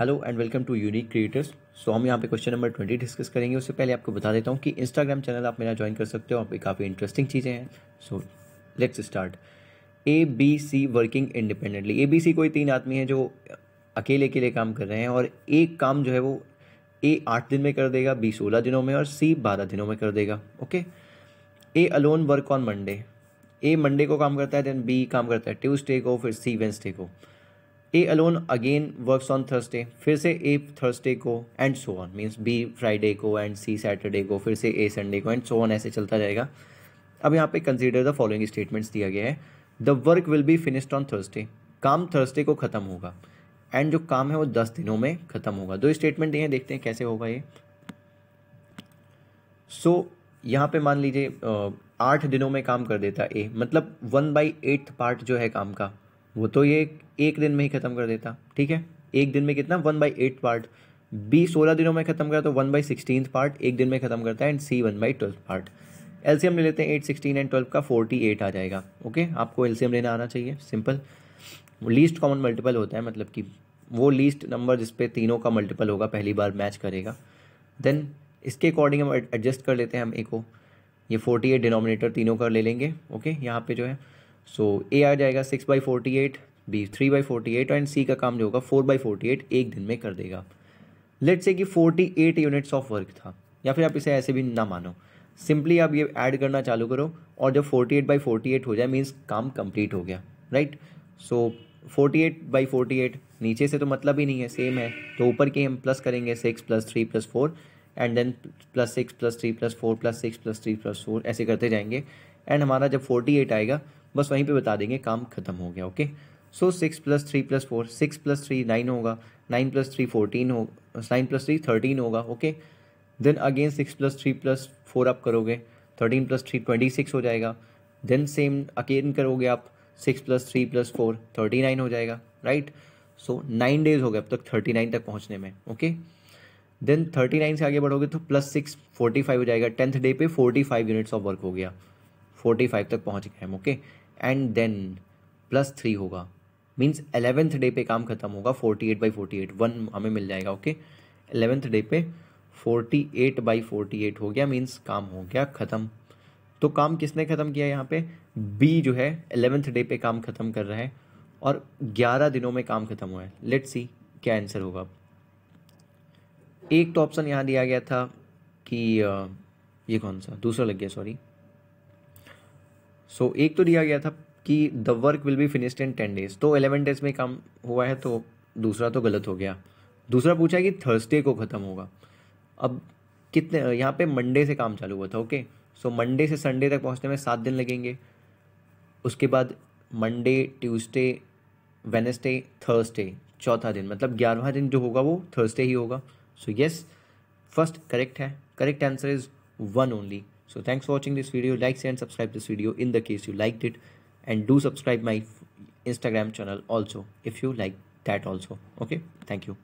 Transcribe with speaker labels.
Speaker 1: hello and welcome to unique creators so हम यहाँ पे क्वेश्चन नंबर ट्वेंटी डिस्कस करेंगे उससे पहले आपको बता देता हूँ कि इंस्टाग्राम चैनल आप मेरा ज्वाइन कर सकते हो आप काफ़ी इंटरेस्टिंग चीज़ें हैं so let's start A B C working independently A B C कोई तीन आदमी हैं जो अकेले अकेले काम कर रहे हैं और एक काम जो है वो ए आठ दिन में कर देगा बी सोलह दिनों में और सी बारह दिनों में कर देगा okay A alone work on Monday A Monday को काम करता है देन बी काम करता है ट्यूसडे को फिर सी वेंसडे को A alone again works on Thursday फिर से ए थर्सडे को and so on means B Friday को एंड सी सैटरडे को फिर से ए संडे को एंड सो ऑन ऐसे चलता जाएगा अब यहाँ पे कंसिडर द फॉलोइंग स्टेटमेंट्स दिया गया है the work will be finished on Thursday काम थर्सडे को ख़त्म होगा एंड जो काम है वो दस दिनों में ख़त्म होगा दो स्टेटमेंट ये देखते हैं कैसे होगा ये सो so, यहाँ पे मान लीजिए आठ दिनों में काम कर देता ए मतलब वन बाई एट्थ पार्ट जो है काम का वो तो ये एक दिन में ही ख़त्म कर देता ठीक है एक दिन में कितना one by eight part B सोलह दिनों में ख़त्म करा तो वन बाई सिक्सटीन पार्ट एक दिन में ख़त्म करता है and C one by twelfth part LCM ले लेते हैं एट सिक्सटीन एंड ट्वेल्व का फोर्टी एट आ जाएगा ओके आपको एल्सियम लेना आना चाहिए सिंपल लीस्ट कॉमन मल्टीपल होता है मतलब कि वो लीस्ट नंबर जिसपे तीनों का मल्टीपल होगा पहली बार मैच करेगा देन इसके अकॉर्डिंग हम एडजस्ट कर लेते हैं हम एक को ये फोर्टी एट डिनोमिनेटर तीनों का ले लेंगे ओके यहाँ पे जो है सो ए आ जाएगा six by forty eight B three by forty eight and C का काम जो होगा फोर बाई फोर्टी एट एक दिन में कर देगा लेट से कि forty eight units of work था या फिर आप इसे ऐसे भी ना मानो सिंपली आप ये ऐड करना चालू करो और जब forty eight by forty eight हो जाए मीन्स काम कंप्लीट हो गया right so forty eight by forty eight नीचे से तो मतलब ही नहीं है सेम है तो ऊपर के हम प्लस करेंगे six plus three plus four and then plus six plus three plus four plus six plus three plus four ऐसे करते जाएंगे एंड हमारा जब फोर्टी एट आएगा बस वहीं पे बता देंगे काम खत्म हो गया okay so six plus three plus four six plus three nine होगा नाइन प्लस थ्री फोर्टीन हो नाइन प्लस थ्री थर्टीन होगा okay then again six plus three plus four आप करोगे thirteen plus three twenty six हो जाएगा then same again करोगे आप six plus three plus four thirty nine हो जाएगा राइट सो नाइन डेज हो गए अब तक थर्टी नाइन तक पहुँचने में ओके देन थर्टी नाइन से आगे बढ़ोगे तो प्लस सिक्स फोर्टी फाइव हो जाएगा टेंथ डे पे forty five units of work हो गया फोर्टी फाइव तक पहुँच गए हम okay and then plus three होगा मीन्स एलेवेंथ डे पे काम खत्म होगा forty eight by forty eight one हमें मिल जाएगा ओके एलेवेंथ डे पे forty eight by forty eight हो गया मीन्स काम हो गया ख़त्म तो काम किसने ख़त्म किया यहाँ पे बी जो है एलेवेंथ डे पे काम ख़त्म कर रहा है और ग्यारह दिनों में काम ख़त्म हुआ है लेट सी क्या आंसर होगा एक तो ऑप्शन यहाँ दिया गया था कि ये कौन सा दूसरा लग गया सॉरी सो so, एक तो दिया गया था कि the work will be finished in ten days तो एलेवन डेज में काम हुआ है तो दूसरा तो गलत हो गया दूसरा पूछा कि थर्सडे को ख़त्म होगा अब कितने यहाँ पे मंडे से काम चालू हुआ था ओके सो मंडे से संडे तक पहुँचने में सात दिन लगेंगे उसके बाद मंडे ट्यूसडे वेनसडे थर्सडे चौथा दिन मतलब ग्यारहवा दिन जो होगा वो थर्सडे ही होगा सो यस फर्स्ट करेक्ट है correct answer is one only so thanks for watching this video like share and subscribe this video in the case you liked it and do subscribe my instagram channel also if you like that also okay thank you